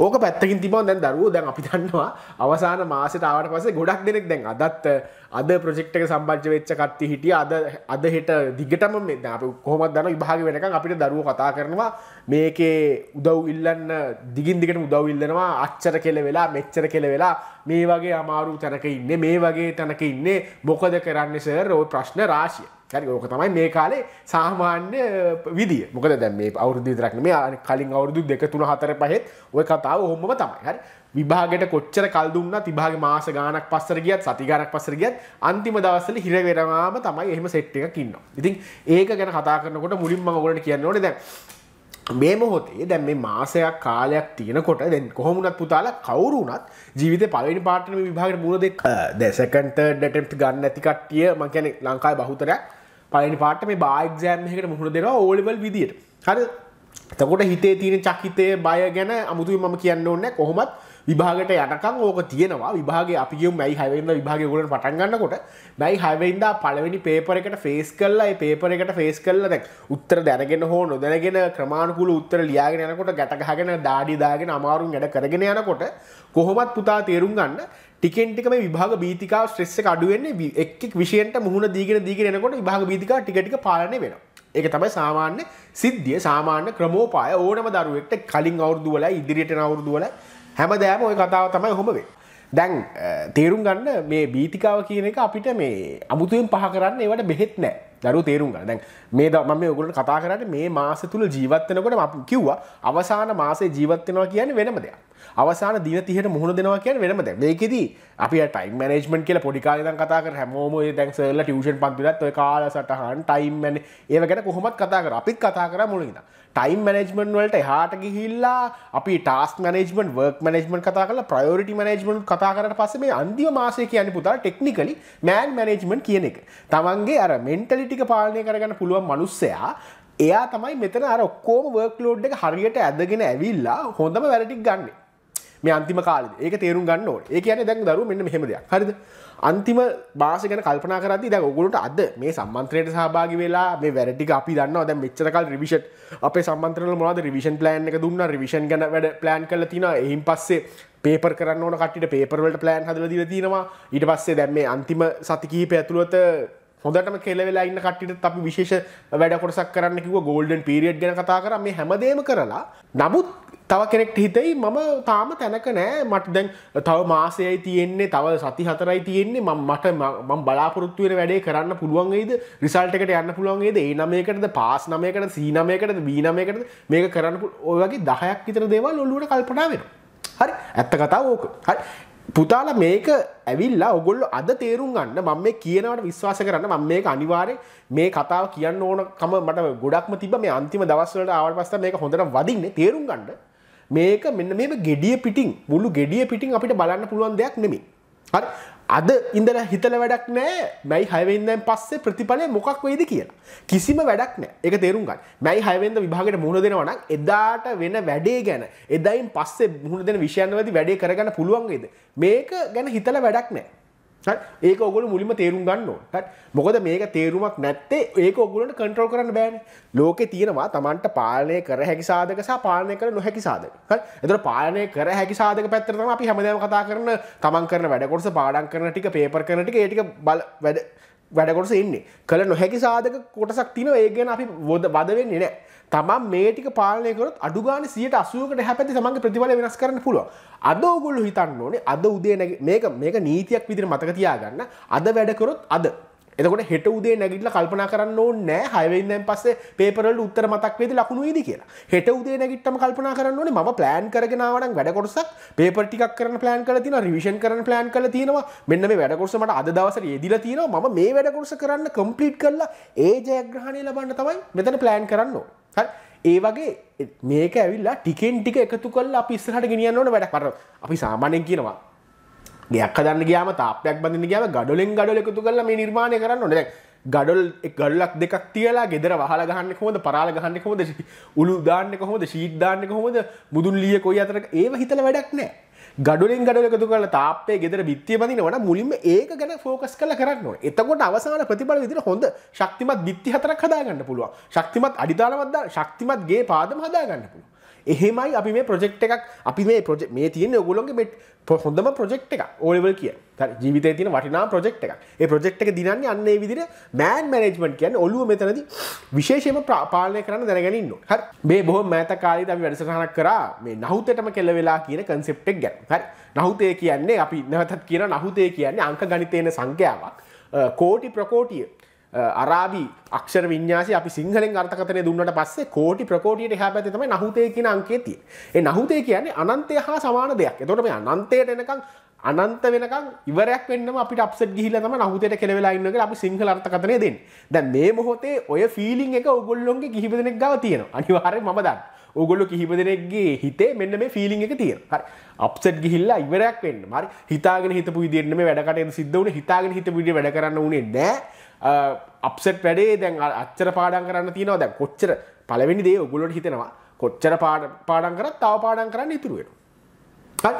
ඕක පැත්තකින් තිබන් දැන් දරුව දැන් අපි දන්නවා අවසාන මාසටාවට පසේ ගොඩක් දෙනෙක් දැන් අදත් අද ප්‍රෙක්ටක සම්බජ්‍ය වෙච්ච කත්ති හිටිය අද අද හෙට දිගටම මෙ අප කොහොමත් දන විභාග වෙනක අපිට දරුව කතා කරනවා මේකේ උදව් ඉල්ලන්න දිගින් දිගට උදව් ඉල්ලනවා අච්චර කෙල වෙලා මෙච්චර කෙල වෙලා මේ වගේ අමාරු තැනක ඉන්න මේ වගේ තැනක ඉන්නේ මොකද කරන්න සර් ඔය ප්‍රශ්න රාශිය හරි ඕක තමයි මේ කාලේ සාමාන්‍ය විදිය මොකද දැ මේ අවුරුදු දරක්න මේ කලින් අවුරුදු දෙක තුන හතර පහෙත් ඔය කතාව ඔහොම තමයි හරි විභාගට කොච්චර කල් දුන්න තිභාග මාස ගානක් පස්සර ගියත් සති ගානක් පස්සර ගියත් අන්තිම දවසල හිරවෙරවාම තමයි එහෙම සෙට් එකක් ඉන්නවා. ඉතින් ඒක ගැන කතා කරනකොට මුලින්ම මම ඔයගොල්ලන්ට කියන්න ඕනේ දැන් මේ මොහොතේ දැන් මේ මාසයක් කාලයක් තියෙනකොට දැන් කොහොම වුණත් පුතාලා කවුරු වුණත් ජීවිතේ පළවෙනි පාඩේ මේ විභාගෙට මූණ දෙක දැන් සෙකන්ඩ් තර්ඩ් ඇටෙම්ප්ට් ගන්න නැති කට්ටිය මම කියන්නේ ලංකාවේ බහුතරයක් පලනි පාට මේ බාක්ෂෑම්හකට මුහුණ දෙෙන ඕලෙවල් විදියට හර තකොට හිතේ තියෙන චකිතය බය ගැන අමුතුයි මම කියන්න ඕන්න කොහොමත් විභාගට යටකං ඕක තියෙනවා විභාගේ අපිියුම් මයි හයිවෙන්ද විභාග ගොලට පටන්ගන්නකොට මැයි හයිවෙන්දා පලවෙනි පේපර එකට ෆේස් කල්ලා පේපර එකට ෆේස් කල්ල දැක් උත්තර දැනගෙන හෝ නොදැනගෙන ක්‍රමාණකුල උත්තර ලියාගෙනනකොට ගැටගහගෙන දාඩිදාගෙන අමාරුම් ගැඩ කරගෙන යනකොට කොහොමත් පුතා තේරුම් ගන්න ටිකෙන්ටික මේ විභාග බීතිකා ස්ට්‍රෙස්ස අඩුවෙන්නේ එක් විෂයන්ට මුහුණ දීගෙන දීගෙනකොට විභාග බීතිකා ටිකටික පාලනය වෙනවා ඒක තමයි සාමාන්‍ය සිද්ධිය සාමාන්‍ය ක්‍රමෝපාය ඕනම දරුවෙක්ට කලින් අවුරුදු වල ඉදිරියට අවුරුදු වල හැමදාම ওই කතාව තමයි ඔහොම වෙන්නේ. දැන් තේරුම් ගන්න මේ බීතිකාව කියන එක අපිට මේ අමුතුවෙන් පහ කරන්න ඒවට බෙහෙත් නැහැ. දරුවෝ තේරුම් ගන්න. දැන් මේ මම මේ ඔයගොල්ලන්ට කතා කරන්නේ මේ මාස තුල ජීවත් වෙනකොට මම කිව්වා අවසාන මාසේ ජීවත් වෙනවා කියන්නේ වෙනම දෙයක්. අවසාන දින තිහට මුහුණ දෙනවා කියන වෙනම දැ මේකෙද අපි ටයිම් මනේජ්මන් කියල පොඩිකාලදන් කතාක හැමෝම දැන්සල්ල ටියෂන් පන්තිලත් ඔය කාල සටහන් ටයිම්මන ඒව ගැන කොහොමත් කතා කර අපිත් කතා කර මුලින්ද ටයිම් මනේජ්මන් වලට හාට ගිහිල්ලා අපි ටස් මනේජ්මන් වර්ක් මනේජ්මන් කතා කල ප්‍රයෝරිටි මනේජ්මන් කතා කරට පස්ස මේ අන්දිව මාසය කියන පුතා ටෙක්නිකලි මෑන් මනේජ්මන් කියන එක තමන්ගේ අර මෙන්ටලිටික පාලනය කරගන්න පුළුවන් මනුස්සයා එයා තමයි මෙතන අර ඔක්කෝම වර්ක් ලෝඩ් එක හරියට ඇදගෙන ඇවිල්ලා හොඳම වැරටික් ගන්නේ මේ අන්තිම කාලේ ඒක තේරුම් ගන්න ඕනේ. ඒ කියන්නේ දැන් දරුවෝ මෙන්න මෙහෙම දෙයක්. හරිද? අන්තිම භාෂ ගැන කල්පනා කරද්දී දැන් ඔයගොල්ලන්ට අද මේ සම්මන්ත්‍රණයට සහභාගී වෙලා මේ වැරදි ටික අපි දන්නවා. දැන් මෙච්චර කාල රිවිෂන් අපේ සම්මන්ත්‍රණ වල මොනවද රිවිෂන් ප්ලෑන් එක දුන්නා. රිවිෂන් ගැන වැඩ ප්ලෑන් කරලා තිනවා. එයින් පස්සේ පේපර් කරන්න ඕන කට්ටිට පේපර් වලට ප්ලෑන් හදලා දීලා තිනවා. ඊට පස්සේ දැන් මේ අන්තිම සති කිහිපය ඇතුළත හොඳටම කෙලවෙලා ඉන්න කට්ටිට අපි විශේෂ වැඩ කොටසක් කරන්න කිව ගෝල්ඩන් පිරිියඩ් ගැන කතා කර මේ හැමදේම කරලා නමුත් තව කෙනෙක්ට හිතයි මම තාම තැනක නෑ මට දැන් තව මාසයයි තියෙන්නේ තව සති හතරයි තියෙන්නේ ම මට මම් බලාපොරොත්තුවෙන වැඩේ කරන්න පුළුවන්ගේද රිසල්ට එකට යන්න පුළුවන්ගේද ඒ නමයකටද පාස් නමයකට සීනමයකටද බීනමයකට මේක කරන්න ඔයගේ දහයක් විතර දේවල් ඔල්ලුවට කල්පනාාවෙන හරි ඇත්ත කතා ඕක හරි පුතාල මේක ඇවිල්ලා ඔගොල්ල අද තේරුම් ගන්න මම මේ කියනවට විශ්වාස කරන්න මම මේක අනිවාර්ය මේ කතාව කියන්න ඕනකම මට ගොඩක්ම තිබ මේ අන්තිම දවස්වලට ආවට පස්සේ මේක හොඳට වදින්නේ තේරුම් ගන්න මේක මෙන්න මේ ගෙඩිය පිටින් මුළු ගෙඩිය පිටින් අපිට බලන්න පුළුවන් දෙයක් නෙමෙයි හරි අද ඉඳල හිතල වැඩක් නෑ මැයි හයවෙන්දැන් පස්සේ ප්‍රතිඵලය මොකක් වෙයිද කියලා. කිසිම වැඩක් නෑ එක තේරුම් ගන්න මැයි හයවෙන්ද විභාගට මුහුණ දෙනවනම් එදාට වෙන වැඩේ ගැන එදයින් පස්සේ මුහුණ දෙන විෂයන්වලදී වැඩේ කරගන්න පුළුවන් වේද? මේක ගැන හිතල වැඩක් නෑ. ඒක ඔගොල මුලිම තේරුම් ගන්න මොකද මේක තේරුමක් නැත්තේ ඒක ඔගුලට කටරල් කරන්න බෑන ලෝක තියෙනවා තමන්ට පාලනය කර හැකි සාධක සහ පාලනය කර නොහැකි සාධක එතර පාලනය කර හැකි සාධක පැත්තරම අපි හැමදම කතා කරන තමන් කරන වැඩකොටස පාඩන් කරන ටික පේපර කරන ටික ඒටික බල වැඩ වැඩකොටස ඉන්නේ කළ නොහැකි සාධක කොටසක් තින ඒගෙන අපි බොද බදවෙන්න නෑ තමන් මේටික පාලනයකරත් අඩුගාන සියට අසුවකට හැපැති තමන්ගේ ප්‍රතිවල වෙනස් කරන්න පුළුව අද ඔගොල්ලු හිතන්න ඕනේ අද උදේ මේක මේක නීතියක් විදිර මතක තියාගන්න අද වැඩකරොත් අද එතකොට හෙට උදේ නැගිටල කල්පනා කරන්න ඕ නෑ හයවෙන්දැන් පස්සේ පේපරල් උත්තර මතක් වේද ලකුණු ේද කියලා හෙට උදේ නැගිටම කල්පනා කරන්න ඕනේ ම ප්ලෑන් කරගෙනාවන වැඩකොටසක් පේපටික් කරන ප්ලෑන් කල තින රිවිෂන් කරන ප්ලෑන් කල තියෙනවා මෙන්න මේ වැඩකොටසමට අද දවසර යෙදිල තියෙනවා ම මේ වැඩකොටස කරන්න කම්පලිට් කරලා ඒ ජයග්‍රහණය ලබන්න තමයි මෙතන ප්ලෑන් කරන්න හ ඒ වගේ මේක ඇවිල්ලා ටිකෙන් ටික එකතු කල් අපි ඉස්සරහට ගෙනියන්න ඕන වැඩ කර අපි සාමාන්‍යයෙන් කියනවා දෙයක් හදන්න ගියාම තාපයක් බඳින්න ගියාම ගඩොලෙන් ගඩොල එකතු කරලා මේ නිර්මාණය කරන්න ඕනේ. ගඩොල් ගල්ලක් දෙකක් තියලා ගෙදර වහලා ගහන්න කොහොමද පරාල ගහන්න කොහොමද උළු දාන්න කොහොමද ෂීට් දාන්න කොහොමද මුදුන් ලිය කොයි අතර ඒව හිතලා වැඩක් නැහැ ගඩොලින් ගඩොල එකතු කරලා තාප්පේ ගෙදර බිත්තිය බඳිනවන මුලින්ම ඒක ගැන ෆෝකස් කරලා කරන්න ඕනේ. එතකොට අවසාන ප්‍රතිඵල විදිහට හොඳ ශක්තිමත් බිත්ති හතරක් හදාගන්න පුළුවන්. ශක්තිමත් අඩිතාලමත් දාලා ශක්තිමත් ගේ පාදම හදාගන්න පුළුවන්. එහෙමයි අපි මේ ප්‍රජෙක්් එකක් අපි මේ ප්‍රජ මේ තියෙන ඔගුලොන්ගේ මෙට් හොඳම ප්‍රජෙක්් එක ඕලෙවල් කිය ජීවිත තින වටිනා ප්‍රජෙක්් එක ඒ ප්‍රජෙක්් එක දිනන්න අන්නේ විදිර මෑන් මැනේජ්මට කියන්න ඔලුව මෙතනද විශේෂම ප්‍රපාලය කරන්න දැනගැනින්න හ මේ බොහ මෑත කාලී අපි වැඩසටහනක් කරා මේ නහුතටම කෙල්ල වෙලා කියන කන්සෙප්ටෙක් ගැන හරි නහුතය කියන්නේ අපි නැවතත් කියන නහුතය කියන්නේ අංක ගනිතයන සංඛ්‍යාවක් කෝටි ප්‍රකෝටිය අරාබි අක්ෂර විඤ්‍යාස අපි සිංහලෙන් අර්ථකතනය දුන්නට පස්සේ කෝටි ප්‍රකෝටියට එහා පැත්තේ තමයි නහුතේ කියන අංකය තියෙන්නේ. ඒ නහුතේ කියන්නේ අනන්තය හා සමාන දෙයක්. එතකොට මේ අනන්තයට එනකන් අනන්ත වෙනකන් ඉවරයක් වෙන්නම අපිට අප්සෙට් ගිහිල්ලා තමයි නහුතේට කෙලවෙලා ඉන්න කියලා අපි සිංහල අර්ථකතනය දෙන්නේ. දැන් මේ මොහොතේ ඔය ෆීලිං එක ඕගොල්ලොන්ගේ කිහිප දෙනෙක් ගාව තියෙනවා. අනිවාර්යයෙන්ම මම දන්නවා. ඕගොල්ලො කිහිප දෙනෙක්ගේ හිතේ මෙන්න මේ ෆිලිං එක තියෙන හරි අපසට් ගිහිල්ලා ඉවරයක් වෙන්න මරි හිතාගෙන හිතපු විදිරන්න මේ වැඩකට සිද්ධ වන හිතාගෙන හිත විඩිය වැඩ කරන්න වනේ නෑ අපසට් වැඩේ දැන් අච්චර පාඩන් කරන්න තියනවා දැ කොච්චර පලවෙනි දේ ඔගුලට හිතෙනවා කොච්චර පාඩන් කරත් තව පාඩන් කරන්න ඉතුරුවෙන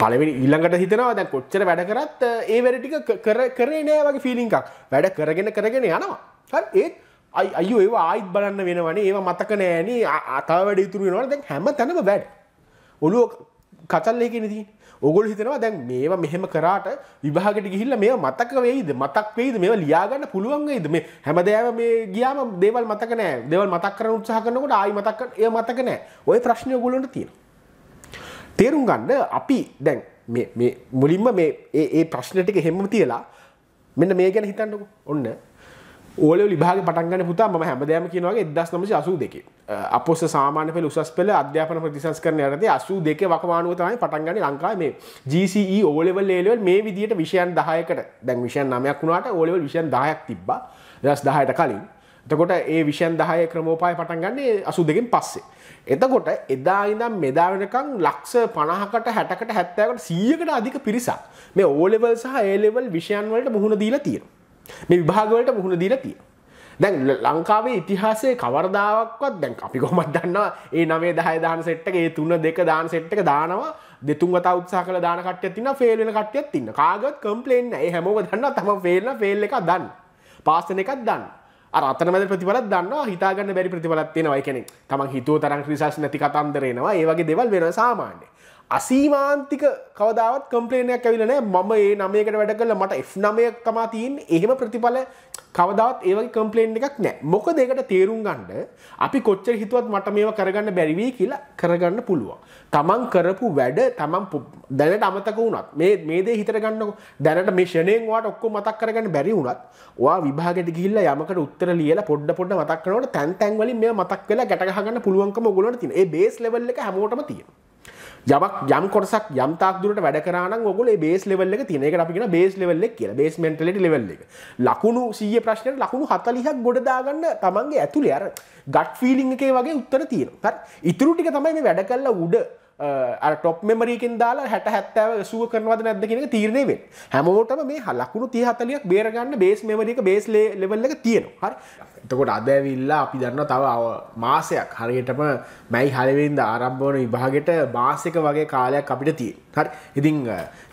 පලවෙනි ඉල්ළඟට හිතනවා දැන් කොච්චර වැඩ කරත් ඒ වැඩටික කරේ නෑ වගේ ෆිලිංකක් වැඩ කරගෙන කරගෙන යනවා ඒත් අයු ඒ ආයිත් බලන්න වෙනවනේ ඒ මතක නෑන අතාව වැඩ ඉතුරුවෙනවා දැන් හැම තැනම වැඩ ඔලුව කතල්ලයකෙනදී ඔගොල් හිතනවා දැන් මේවා මෙහෙම කරාට විභාගට ගිහිල්ල මේ මතක වෙයිද මතක් වෙයිද මේ ලියාගන්න පුළුවන්ගේද මේ හැමදෑම මේ ගියාම දේවල් මතකනෑ දෙවල් මතක් කරන උත්සාහ කරනකොට ආයි මතක් එය මතකනෑ ඔය ප්‍රශ්නය ගොලොට තියෙන. තේරුම් ගන්න අපි දැන් මුලින්ම මේ ඒ ප්‍රශ්නටික හෙම තියලා මෙන්න මේ ගැන හිතන්නක ඔන්න ඕල ලිභාග පටන්ගන්න පුතා ම හැමදෑම කියනවගේ දස් නමසි අසු දෙක අපොස සාමාන පෙළ උසස් පෙළ අධ්‍යාපන ප්‍රතිසස් කරන ඇරද අසු දෙක වකවානුවතමයි පටන්ගන්න ලංකා මේ GCE ඕලෙවල් ලේලවල් මේ විදිට විෂයන් දහයකට දැන් විෂයන් නමයක් වුණට ඕලෙවල් විෂයන් දායක් තිබ්බ දස් දහයට කලින් එතකොට ඒ විෂයන් දහය ක්‍රමෝපාය පටන්ගන්නේ අසු දෙකින් පස්සේ. එතකොට එදා ඉඳම් මෙදා වෙනකං ලක්ෂ පණහකට හැටකට හැත්තෑකට සියකට අධික පිරිසක් මේ ඕලෙවල් සහ ඒලෙවල් විෂයන් වලට මුහුණ දීලා තියෙනවා. මේ විභාගවලට මුහුණ දීලා තියෙනවා. දැන් ලංකාවේ ඉතිහාසේ කවරදාවක්වත් දැන් අපි කොමත් දන්නවා ඒ නවේ දහය දාන සෙට්ක ඒ තුන්න දෙක දාන සෙට්ක දානවා දෙතුන් වත උත්සා කළ දානකටය තින්න ෆේල්ෙන කටයක් තින්න කාගත් කම්පලේන්න ඒ හැමෝම දන්න තම ෆේල්න ෆෙල් එකක් දන්න පාසන එකක් දන්න අතනමද ප්‍රතිවලත් දන්නවා හිතාගන්න බැරි ප්‍රතිවලත් වෙනවා එකනෙ තමන් හිතුව තරන් ක්‍රිසස් නැති කතන්දරෙනවා ඒවගේ දෙවල් වෙන සාමාන්‍ය අසීමාන්තික කවදාවත් කම්පලේනයක් ඇවිලන මම ඒ නමයකට වැඩ කල මට එ් නමය තමා තියෙන් එහෙම ප්‍රතිඵල කවදත් ඒවගේ කම්පලේන්් එකක් නෑ මොක දෙකට තේරුම් ගණ්ඩ අපි කොච්චර හිතුවත් මට මේවා කරගන්න බැරිවී කියලා කරගන්න පුළුවන්. තමන් කරපු වැඩ තමන් දැනට අමතක වුණත් මේ මේදේ හිතරගන්නක දැනට මිෂණයෙන්වාට ඔක්කො මතක් කරගන්න බැරි වුණත් වා විභාගට ගිල්ල යමකට උත්තර ලියල පොඩ්ඩ පොඩ මතක්කනට තැන් තැන්වලින් මේ මතක් වෙලා ගැටගහගන්න පුළුවන්කම ගොලට තින ඒ බේස් ලෙවල්ල එක හැමෝටම තියෙනවා. යමක් යම් කොටසක් යම් තාක්දුරට වැඩ කරන ගොල බේස් ලෙවල්ල තිනක අපිෙන බේස් ලෙවල්ල කිය බේස්මෙන්ටලට ලෙවල්ල එක ලකුණු සිය ප්‍රශ්නයට ලකුණු හතලිහක් ගොඩදාගන්න තමන්ගේ ඇතුළ අර ගට් ෆිලිං එකේ වගේ උත්තර තියෙන පත් ඉතුරුටික තමයි වැඩ කල්ලා උඩ ටොප් මෙමරීකින් දාලා හැට හැත්තව සුව කරනවද නැද කියෙන තීරණයවෙන් හැමෝටම මේ හලක්කුණු තිය හතලියක් බේරගන්න බේස් මෙමරික බේස් ලෙවල්ල එක තියෙනවා හරි එතකොට අදැවිල්ලා අපි දන්න තව මාසයක් හරියටම මැයි හලවෙන්ද ආරම්භවන විභාගෙට මාසක වගේ කාලයක් අපිට තිය හරි ඉතිං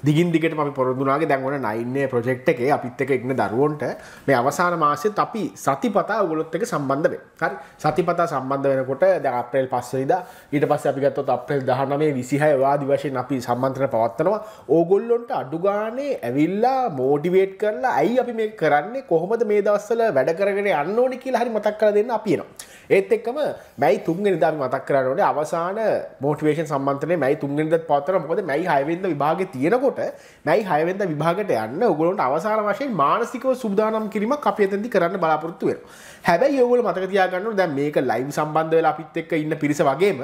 දිගින් දිගට ම පොරදුනාගේ දැන්වන නයින්නේ ප්‍රජෙක්් එක අපිත් එක එක්න දරුවන්ට මේ අවසාන මාසෙත් අපි සති පතා ගොලොත් එක සම්බන්ධ වේ හරි සතිපතා සම්බන්ධ වෙනකොට ද අප්‍රේල් පස්සයිද ඊට පස්ස අපිගත්තොත් අප්‍රේල් දහන නමේ විසිහය වාදි වශයෙන් අපි සම්බන්ධන පවත්වනවා ඕගොල්ලොන්ට අඩුගානේ ඇවිල්ලා මෝඩිවේට් කරලා ඇයි අපි මේ කරන්නේ කොහොමද මේ දවස්සල වැඩ කරගෙන අන්න ඕනි කියලා හරි මතක් කර දෙන්න අපියනවා ඒත් එක්කම මැයි තුන්ගෙන දා මතක් කරන්න ඕනේ අවසාන මෝටිවේෂන් සම්බන්ධනේ මැයි තුන්ගෙනිදත් පවත්වනවා මොකද මැයි හයවෙනිදා විභාගේ තියෙනකොට මැයි හයවෙනිදා විභාගයට යන්න ඕගොල්ලොන්ට අවසාන වශයෙන් මානසිකව සූදානම් කිරීමක් අපි එතෙන්දී කරන්න බලාපොරොත්තු වෙනවා හැබැයි ඔයගොල්ලෝ මතක තියාගන්න ඕනේ දැන් මේක ලයිව් සම්බන්ධ වෙලා අපිත් එක්ක ඉන්න පිරිස වගේම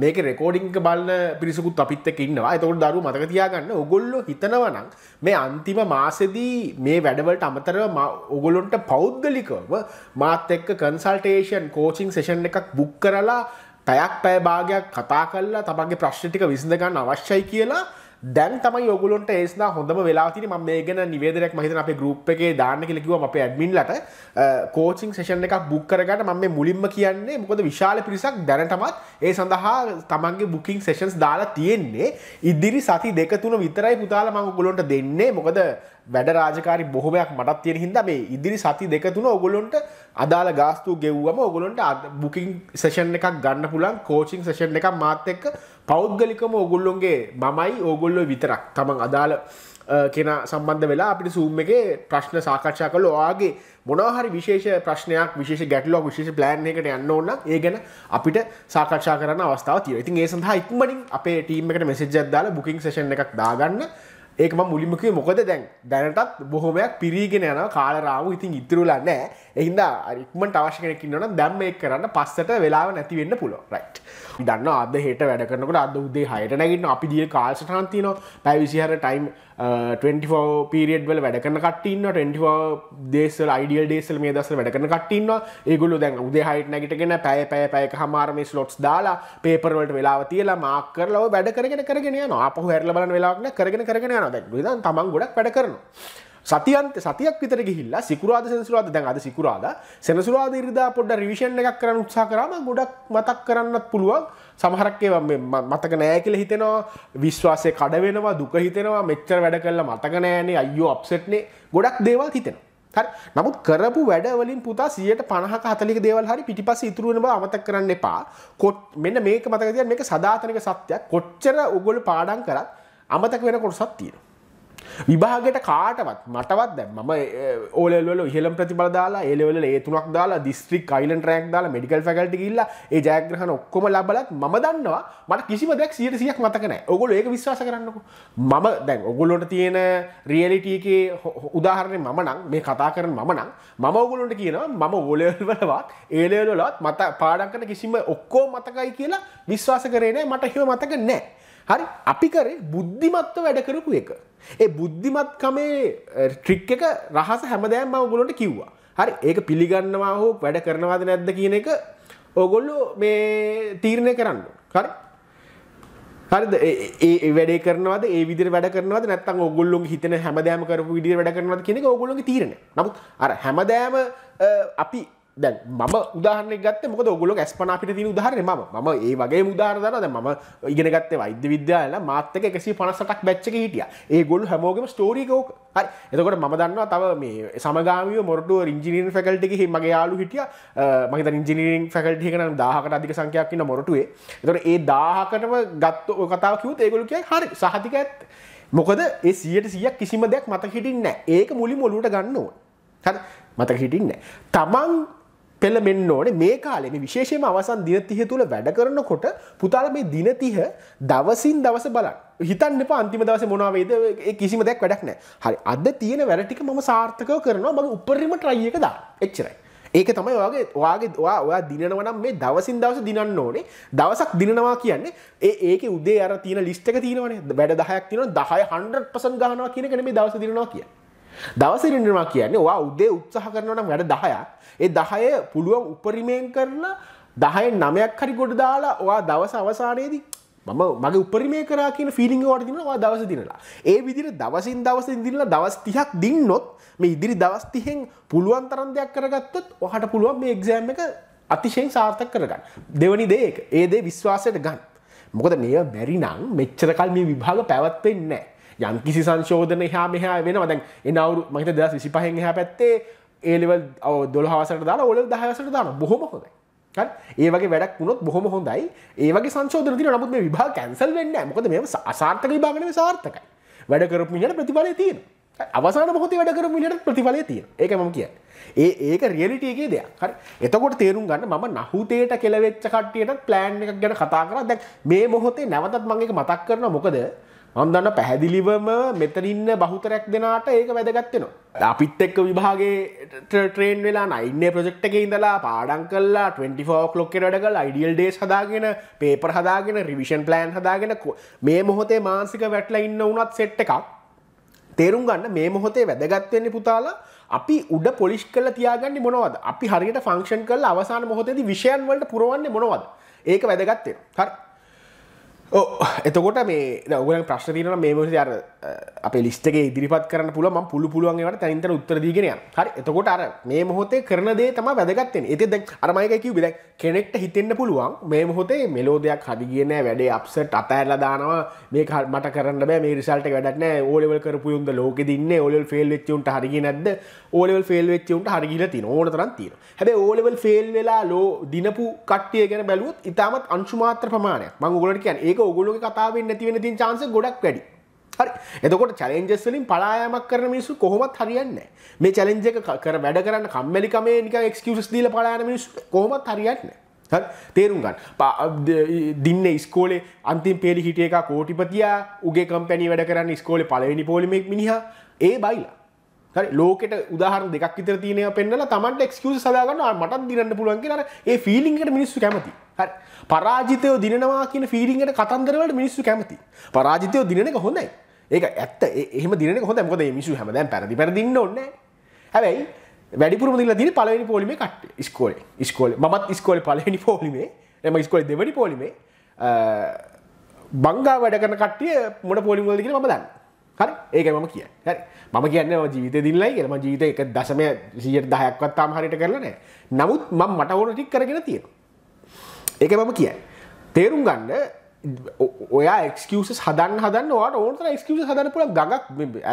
මේක රෙකෝඩිංක බලන්න පිරිසකුත් අපිත් එක ඉන්නවා එතකොට දරු මතක තියාගන්න ඔගොල්ලො හිතනවනම් මේ අන්තිම මාසෙදී මේ වැඩවලට අමතරව ඔගොලොන්ට පෞද්ගලිකව මාත් එක්ක කන්සල්ටේෂන් කෝචිං සෙෂන් එකක් බුක් කරලා පැයක් පැය භාගයක් කතා කල්ලා තමන්ගේ ප්‍රශ්ටික විසඳගන්න අවශ්‍යයි කියලා දැන් තමයි ඔගුලොන්ට ඒස්නා හොඳම වෙලාතින ම මේ ගැන නිවේදරයක් මහිතන අපේ ගරුප් එකේ දාන්න කෙලකිව අප ඇඩමින්ලට කෝචිං සේෂන් එකක් බුක් කරගට මම මුලින්ම කියන්නේ මොකද විශාල පිරිසක් දැනටමත් ඒ සඳහා තමන්ගේ බුකින් සේෂන්ස් දාලා තියෙන්නේ ඉදිරි සති දෙකතුන විතරයි පුතාල මං ගොලොන්ට දෙන්නේ මොකද වැඩ රාජකාරි බොහොමයක් මටත් තියෙන හින්දා මේ ඉදිරි සති දෙක තුන ඔයගොල්ලන්ට අදාළ ගාස්තු ගෙව්වම ඔයගොල්ලන්ට බුකින් සෙෂන් එකක් ගන්න පුළුවන් කෝචින් සෙෂන් එකක් මාත් එක්ක පෞද්ගලිකම ඔගුල්ලොන්ගේ මමයි ඕගොල්ලො විතරක් තමන් අදාළ කෙන සම්බන්ධ වෙලා අපිට සූම් එක ප්‍රශ්න සාකච්ඡා කළ ඔයාගේ මොනහරි විශේෂ ප්‍රශ්නයක් විශේෂ ගැටලෝ විශේෂ ප්ලෑන් එකට යන්න ඕන්න ඒ ගැන අපිට සාකච්ඡා කරන්න අවස්ථාව තිය ඉතින් ඒ සඳහා ඉක්මනින් අපේ ටීම් එකට මෙසෙජ්ජත්දාල බුකින් සේෂන් එකක් දාගන්න ඒකම මුලිමකේ මොකද දැන් දැනටත් බොහොමයක් පිරීගෙන යන කාලරාව ඉතින් ඉතුරුලා නෑ එහින්ද අරික්මට අවශ්‍යකනකින්නන දැම් මේ කරන්න පස්සට වෙලාව නැතිවෙන්න පුලො රයිට් දන්න අද හෙට වැඩ කරනකට අද උදේ හයට නැගන්න අපි දිය කාල්සටහන්තින පැවිසිහර ටයිම් 24 පීරියඩ් වල වැඩ කරන කටන්න 24 දේසල් අයිඩියල් ඩේසල් මේ දසල් වැඩ කරන කටන්න ඒගුලු දැන් උදේ හයිට නැගටගෙන පැය පැය පැයක හමාරම ස්ලොට්ස් දාලා පේපරවලට වෙලාව තියලා මාක් කරලව වැඩ කරගෙන කරගෙන යන අපහ හැරල බලන වෙලාක්න කරගෙන කරගෙන යන දැක් දන් තමන් ගොඩක් වැඩ කරනවා සතියන්ත සතියක් විතර ගිහිල්ලා සිකුරාද සෙනසුරාද දැන් අද සිකුරාද සෙනසුරාද ඉරිදා පොඩ්ඩ රිවිෂන් එකක් කරන්න උත්සාහ කරාම ගොඩක් මතක් කරන්නත් පුළුවන් සමහරක් ඒවා මතක නෑ කියලා හිතෙනවා විශ්වාසය කඩ වෙනවා දුක හිතෙනවා මෙච්චර වැඩ කළා මතක නෑනේ අයියෝ අප්සෙට්නේ ගොඩක් දේවල් හිතෙනවා හරි නමුත් කරපු වැඩවලින් පුතා සියයට පණහක හතලික දේවල් හරි පිටිපස්ස ඉතුරුවෙන බව අමතක කරන්න එපා කොට් මෙන්න මේක මතක තියන්න මේක සදාතනික සත්‍යයක් කොච්චර ඔගොල්ලෝ පාඩම් කරත් අමතක වෙන කොටසක් තියෙනවා විභාගට කාටවත් මටවත් දැ ම ඕලවල ඉහලම් ප්‍රතිබල දාලා ඒලවල ඒතුනක් දාලා දිස්ත්‍රික් කයිලන් රෑක් දාලා මඩිකල් ැකල්ට කියල්ලා ඒ ජයග්‍රහන ඔක්කොම ලබලත් ම දන්නවා මට කිසිම දැක් සියට සියක් මතකන ඔගොල ඒක විශවාස කරන්නක මම දැන් ඔගොලොට තියෙන රියලිටියකේ උදාහරණය මම නං මේ කතා කරන මම නම් මම ඔගොලොට කියනවා මම ඕලවලවත් ඒලවලත් මත පාඩක්කට කිසිම ඔක්කෝ මතකයි කියලා විශ්වාස කරනෑ මට හිව මතක නෑ හරි අපි කරේ බුද්ධිමත්ව වැඩකරපු එක. ඒ බුද්ධිමත්කමේ ට්‍රික් එක රහස හැමදෑම් මම ගොලොට කිව්වා. හරි ඒක පිළිගන්නවා හෝ වැඩ කරනවාද නැද්ද කියන එක ඕගොල්ලු මේ තීරණය කරන්න. හරි හරිද ඒ වැඩ කරනවද ඒ විදිර වැඩ කරනවද නැත්තම් ඔගොල්ලොන් හිතන හැමදෑම කරපු විදිර වැඩ කරනවද කෙනෙක ඔගොලොන් තීරණ නමුත් අර හැමදෑම අපි දැ ම උදාහන ගත මොක ගොල ඇස්පන අපිට තින උදාහරන ම ම ඒ වගේ උදාහරදන ම ඉගෙනගත්ත වෛද්‍ය විද්‍යාල මාත්තක එකසි පනසටක් බැච්චක හිටිය ඒ ගොල් හැමෝගම ස්ටෝරිකෝක හරි එතකොට ම දන්නවා තව මේ සමගාමිය මොරටුව ඉංජිනීන් ෆැකල්ටි මගේ යාලු හිටිය මහිත ඉංජිනීන් ෆැකල්ටි කන දාහකට අධික සංඛයක්කින්න මොරටුවේ එතොට ඒ දාහකටම ගත්ත කතාව කිවත් ඒගොලු කිය හරි සහතික ඇත් මොකද ඒ සියට සියක් කිසිම දෙයක් මත හිටින්න ඒක මුලි මොලුට ගන්නවා හ මතක හිටින්න තමන් පෙළමෙන්න්න ඕනේ මේ කාලෙම විශේෂයම අවසන් දිනතිහ තුළ වැඩ කරනකොට පුතාල මේ දිනතිහ දවසින් දවස බලන්න හිතන්න එපා අන්තිම දවස මොනාවේද කිසිම දැක් වැඩක් නෑ හරි අද තියෙන වැරටික මම සාර්ථකව කරනවා මගේ උපරිම ට්‍රයියක දා එච්චරයි ඒක තමයි වගේ වාගේ ඔයා දිනනවනම් මේ දවසින් දවස දිනන්න ඕනේ දවසක් දිනනවා කියන්නේ ඒ ඒක උදේ අර තියෙන ලිස්ටක තියෙනවනේ වැඩ දහයක් තියෙනවා දහය 100% ගහනවා කියන එක නෙමෙයි දවස දිනනවා කියන්නේ දවසිරෙන්ටමක් කියන්නේ වා උදේ උත්සාහ කරනවනම් වැඩ දහය ඒ දහය පුළුවන් උපරිමයෙන් කරලා දහය නමයක් හරි ගොඩ දාලා ඔවා දවස අවසානයේදී මම මගේ උපරිමේ කරා කියන ෆිලිං වට දිනවා දවස දිනලා ඒ විදිර දවසින් දවස දිනලා දවස් තිහක් දින්නොත් මේ ඉදිරි දවස් තිහෙන් පුළුවන් තරම් දෙයක් කරගත්තොත් ඔහට පුළුවන් මේ එක්සෑම් එක අතිශයෙන් සාර්ථක කරගන්න දෙවනි දේක ඒ දේ විශ්වාසයට ගන්න මොකද මේ බැරි නම් මෙච්චරකල් මේ විභාග පැවත්වෙන්නේ නෑ යන්කිසි සංශෝධන හා මෙහා වෙන වදැන් එනවරු මහිත දස් විසි පහෙන් හැ පැත්තේ ඒලෙවල් අව දොළහවසට දාන ඔොල දහසට දාන බොහොම හොඳයි ඒවගේ වැඩක් වුණොත් බොහොම හොඳයි ඒවගේ සංශෝධන තින නමුත් මේ විභා කැන්සල් වෙන්න මොකද මේ අසාර්ථක විභාගන සාර්ථකයි වැඩ කරපු මිට ප්‍රතිඵලය තියෙන අවසාන මොහොත වැඩ කරපු මිට ප්‍රතිඵලය තියෙන ඒක මම කියන්නේ ඒ ඒක රියලිටියගේ දෙයක් හරි එතකොට තේරුම් ගන්න මම නහුතේට කෙලවෙච්ච කට්ටියට ප්ලෑන් එකක් ගැන කතා කරා දැන් මේ මොහොතේ නැවතත් මම ඒක මතක් කරනවා මොකද මන්දන්න පැහැදිලිවම මෙතරින්න බහුතරයක් දෙනාට ඒක වැදගත්වෙනවා. අපිත් එක්ක විභාගේ ට්‍රේන් වෙලා නයින්න ප්‍රජෙක්් එක ඉඳලා පාඩන් කල්ලා 24 ලොක්ක වැඩකල් අයිඩියල් ඩේස් හදාගෙන පේපර හදාගෙන රිවිෂන් ප්ලෑන් හදාගෙන මේ මොහොතේ මාන්සික වැටල ඉන්න උනත් සෙට් එකක් තේරුම් ගන්න මේ මොහොතේ වැදගත්වෙන්නේ පුතාලා අපි උඩ පොලිෂ් කල තියාගන්න මොනවද අපි හරියට ෆංක්ෂන් කල් අවසාන මොහොතේද විෂයන් වලට පුරුවන්නේ මොනවද ඒක වැදගත්තේ හරි එතකොට මේ ඔගලන් ප්‍රශ්නතිනට මේ මසි අර අප ලිස්ටක ඉදිරිපත් කරන පුළම පුළ පුළුවන්ගේට තැන්ත උත්තරදීගෙන හරි එතකොට අර මේ මොහොතේ කරන දේ තම වැදගත්තෙන් එතිද අරමයකැකිව බිද කෙනෙක්ට හිතෙන්න්න පුළුවන් මේ මොහොතේ මෙලෝ දෙයක් හදි කියන වැඩේ අපසට අතඇල්ල දානවා මේ කල්මට කරන්න බෑ මේ රිසල්ට වැඩන ඕලෙවල් කරපුයුන්ද ලෝක දින්න ඔලල් ෆෙල් චුන්ට හරි නැද ඕලෙවල් ෆෙල් වෙච්චවුන්ට හරිගිල තින ඕන තරන් තියෙන හැබ ඕලෙවල් ෆෙල් වෙලා ලෝ දිනපු කට්ටිය ගැන බැලුවත් ඉතාමත් අංශුමාත්‍ර ප්‍රමාණයක් මං ගොලට කියන් ඒක ඔගොලො කතාවෙන් නැතිවෙන තින් චාන්ස ගොඩක් වැඩි හරි එතකොට චලෙන්ජස් වලින් පලායමක් කරන මිනිස්සු කොහොමත් හරියන්නේ මේ චලෙන්ජ් එක කර වැඩ කරන්න කම්මැලිකමේ නිකන් එක්ස්කියුසස් දීලා පලායන මිනිස්සු කොහොමත් හරියන්නේ හරි තේරුම් ගන්න දින්නේ ඉස්කෝලේ අන්තිම පේලි හිටිය එක කෝටිපතියා උගේ කම්පැනි වැඩ කරන්න ඉස්කෝලේ පළවෙනි පොලිමේ මිනිහා ඒ බයිලා හරි ලෝකට උදාහර දෙකක් විතර තියනය පෙන්න්නල තමන්ට එක්කස සදාගන්න මටත් දිරන්න පුළුවන් කියර ඒ ෆිලිින්ට මිනිස්සු කැමති හරි පරාජිතය දිනවා කියන ෆිලිින්ට කතන්දරවට මිනිස්සු කැමති පරාජිතය දිනක හොඳයි ඒක ඇත්ත එහම දින හොඳ මොද මිසු හැමදැ පැරදි පැරදින්න ඔන්න හැබැයි වැඩිපුර දිල දින පලනි පොලිමේ කට ස්කෝල ස්කෝල මත් ස්කෝල පලනි පොලිමේ එම ස්කොල දෙවැනි පොලිමේ බංගා වැඩ කන කටය මොට පොලිමල්දිගෙන මදන්න හරි ඒක මම කිය හරි මම කියන්න ජීවිත දිල්ලයි කියලම ජීවිත එක දසමය සියට දහයක්වත්තාම හරිට කරලනෑ නමුත් මං මට ඕන ටික් කරගෙන තියෙන ඒක මම කිය තේරුම් ගන්න ඔයා එක්කස හදන් හදන්න වාට ඕනට එක්කස හදන්න පුළ ගක්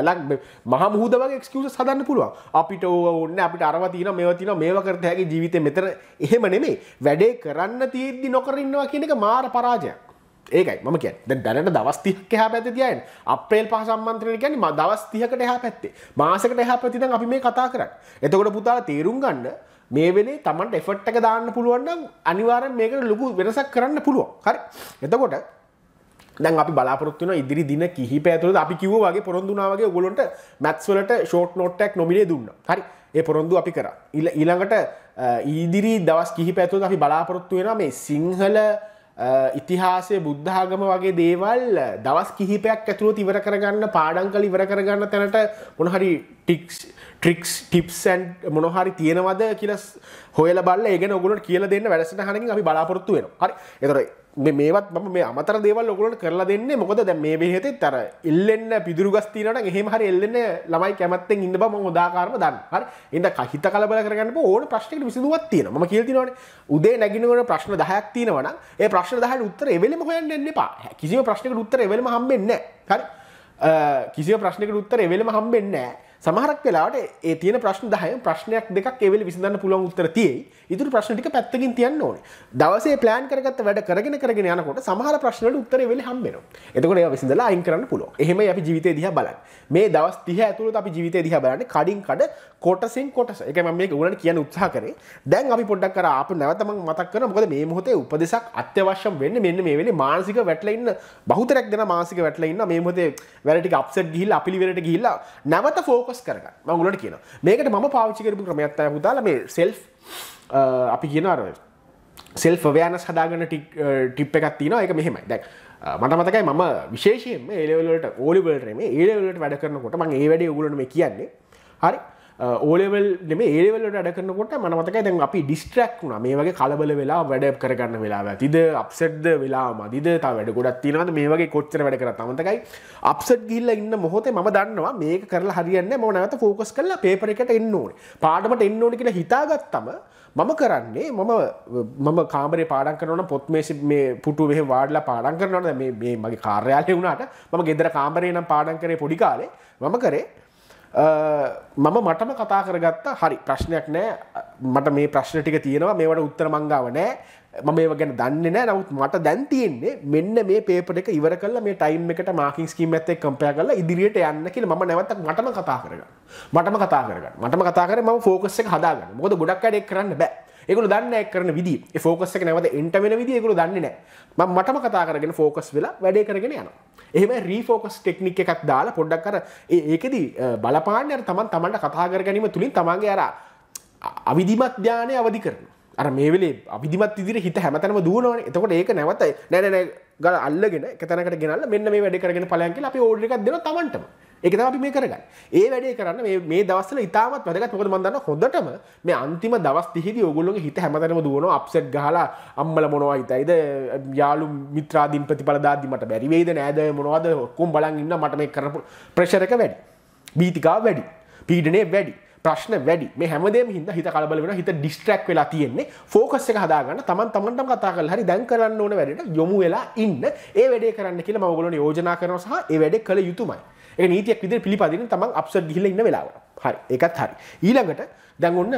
ඇලක් මහ මුහද වගේ එක්කස හදන්න පුළුව අපිට ඕන්න අපිට අරවතින මෙවතින මේව කරතයගේ ජීවිතය මෙතර එහෙම නෙමේ වැඩේ කරන්න තියෙද්දි නොකරන්නවා කියන එක මාර පරාජයක් ඒකයි ම කිය දැනට දවස්තිහක එහා පැති තියන් අපේල් පහ සම්න්ත්‍රය ගැන දවස්තිහකට එහා පැත්තේ මාසකට එහා පැතින අපි මේ කතා කරන්න එතකොට පුතා තේරුම් ගන්න මේ වෙලේ තමන්ට එෆට් එක දාන්න පුළුවන්නම් අනිවාරෙන් මේකට ලොකු වෙනසක් කරන්න පුළුවන් හරි එතකොට දැන් අපි බලාපොරොත්තුන ඉදිරි දින කිහිපය ඇතුළත අපි කිව්වා වගේ පොරොන්දුනා වගේ ඔයගොල්ලන්ට මැත්ස් වලට ෂෝට් නෝට් එකක් නොමිනේ දුන්නා. හරි. ඒ පොරොන්දු අපි කරා. ඊළඟට ඉදිරි දවස් කිහිපය ඇතුළත අපි බලාපොරොත්තු වෙනවා මේ සිංහල ඉතිහාසය බුද්ධාගම වගේ දේවල් දවස් කිහිපයක් ඇතුළු තිවර කරගන්න පාඩන් කල ඉවර කරගන්න තැනට මොනහරි ටික්ස් ට්‍රික්ස් ටිප්සැන්් මොනහරි තියෙනවද කියල හොල බල ගෙන ගුලට කියල දෙන්න වැඩසට හනින් අපි බලාපොරත්තු වෙන හරි එතරයි මේවත් ම මේ අමතර දේවල් ඔගලට කරලා දෙන්න මොකද දැ මේ බෙහෙතෙ තර එල්ලෙන්න පිදුරුගස්තිනට එහෙම හරි එල්ලන්න ළමයි කැමත්තෙන් ඉන්න බම හොදාකාරම දන්න හරි එන්න කහිත කලබල කරගන්න ඕන ප්‍රශ්නක විසිදුවත් තියෙන ම කියතිනවන උදේ නැගෙනවට ප්‍රශ්න දහයක් තියෙනවන ඒ ප්‍රශ්න දහ උත්තර එවලම හොයන්න එන්න පා කිසිම ප්‍රශ්නක උත්තර එවලම හම්බෙන්න හරි කිසිව ප්‍රශ්නක උත්තර එවලම හම්බෙන්නෑ සමහරක් වෙලාට ඒ තියන ප්‍රශ්න දහය ප්‍රශ්නයක් දෙකක් එවල විසිඳන්න පුළුවන් උත්තර තියෙයි ඉතුරු ප්‍රශ්නටික පැත්තකින් තියන්න ඕනේ දවසේ ප්ලෑන් කරගත්ත වැඩ කරගෙන කරගෙන යනකොට සමහර ප්‍රශ්නට උත්තර වෙල හම්බෙනවා එතකොට ඒවා විසඳලා අයින් කරන්න පුළුවන් එහෙම අපි ජීවිතය දිහා බලන්න මේ දවස් 30 ඇතුළත අපි ජීවිතය දිහා බලන්නේ කඩින් කඩ කොටසින් කොටස ඒක මම මේක උගලන්ට කියන්න උත්සාහ කරේ දැන් අපි පොඩ්ඩක් කර ආපු නැවත මම මතක් කරනවා මොකද මේ මොහොතේ උපදේශක් අත්‍යවශ්‍යම වෙන්නේ මෙන්න මේ වෙලේ මානසික වැටලා ඉන්න බහුතරයක් දෙනා මානසික වැටලා ඉන්න මේ මොහොතේ වැඩ ටික අප්සෙට් ගිහිල්ලා අපිලි වෙලට ගිහිල්ලා නැවත ෆෝකස් ෆෝකස් කරගන්න මගුලට කියන මේකට ම පාච්චිකරපු ක්‍රමයත්තය පුදාල මේ සෙල් අපි කියනර සෙල් ෆවයානස් හදාගන්න ටිප් එකක් තින එක මෙහෙමයි දැක් මට මතකයි මම විශේෂයෙන් ඒලවලට ඕලිවලටේ ඒලවලට වැඩ කරනකොට මගේ වැඩ ගුලන මේ කියන්නේ හරි ඕලෙවල් මේ ඒවලට අඩකනකොට මනමතක දැන් අපි ඩිස්ට්‍රක් වුණ මේ වගේ කලබල වෙලා වැඩ කරගන්න වෙලා ඇතිද අප්සෙට්ද වෙලා මදිද තා වැඩ ගොඩත් තිනද මේ වගේ කොච්චර වැඩ කර තමතකයි අප්සට් ගිල්ල ඉන්න මොහොතේ ම දන්නවා මේ කරලා හරින්න මො නැත ෆෝකස් කරලා පේපර එකට එන්න ඕනේ පාඩමට එන්න ඕනි කියලා හිතාගත්තම මම කරන්නේ මම මම කාමරේ පාඩන් කරන පොත් මේ පුටු මෙහ වාඩලා පාඩන් කරනට මේ මගේ කාර්යාලය වුණට මම ගෙදර කාමරේ නම් පාඩන් කරේ පොඩිකාලේ මම කරේ මම මටම කතා කරගත්ත හරි ප්‍රශ්නයක් නෑ මට මේ ප්‍රශ්න ටික තියෙනවා මේවට උත්තර මංගාව නෑ ම මේ ගැන දන්න නෑ නවත් මට දැන්තියෙන්නේ මෙන්න මේ පේපට එක ඉවර කල මේ ටයිම් එකට මාකින් කීම ඇත කම්පය කල ඉදිරියට යන්න කියල ම නැවත මටම කතා කරගන්න මටම කතා කරගන්න මටම කතාකර ම ෆෝකස්ස හදාගන්න මොද ගොඩක් අඩෙක් කරන්න බෑ එකු දන්න කරන විදි ෆෝකස්ස නැවත එන්ටමෙන විදිියකුරු දන්නේ නෑ මටම කතා කරගෙන ෆෝකස් වෙලා වැඩේ කරගෙන යන එහම රීෆෝකස් ටෙක්නික් එකක් දාලා පොඩ්ඩක් කර ඒකෙදී බලපාන්නයට තමන් තමන්ට කතා කරගැනීම තුළින් තමන්ගේ අර අවිධිමත් ධ්‍යානය අවධි කරන අර මේවෙලේ අවිධිමත් ඉදිරි හිත හැමතනම දුවනවන එතකොට ඒක නැවතයි නැනෑ ගල අල්ලගෙන තැනකට ගෙනල මෙන්න මේ වැඩි කරගෙන පලයන්කිල අපි ඕඩිකක් දෙන තමන්ටම එකත අපි මේ කරගයි ඒ වැඩේ කරන්න මේ දවස්සල ඉතාමත් වැදගත් මොකද මන්දන්න හොඳටම මේ අන්තිම දවස් තිහිදි ඔගොල්ලොගේ හිත හැමතැනම දුවන අප්සෙට් ගහලා අම්මල මොනවා හිතයිද යාලු මිත්‍රාදීන් ප්‍රතිඵලදාදී මට බැරිවේද නෑද මොනවද ඔක්කොම බලන් ඉන්න මට මේ කරපු ප්‍රෙෂර් එක වැඩි බීතිකාව වැඩි පීඩනය වැඩි ප්‍රශ්න වැඩි මේ හැමදේම හිද හිත කලබල වෙන හිත ඩිස්ට්‍රක් වෙලා තියෙන්නේ ෆෝකස් එක හදාගන්න තමන් තමන්ටම කතා කරලා හරි දැන් කරන්න ඕන වැඩට යොමු වෙලා ඉන්න ඒ වැඩේ කරන්න කියලා මම ඔයගොල්ලෝ යෝජනා කරනවා සහ ඒ වැඩේ කළ යුතුමයි ඒක නීතියක් විදිහට පිළිපදින්න තමන් අප්සෙට් ගිහිල්ලා ඉන්න වෙලාවට හරි ඒකත් හරි ඊළඟට දැන් ඔන්න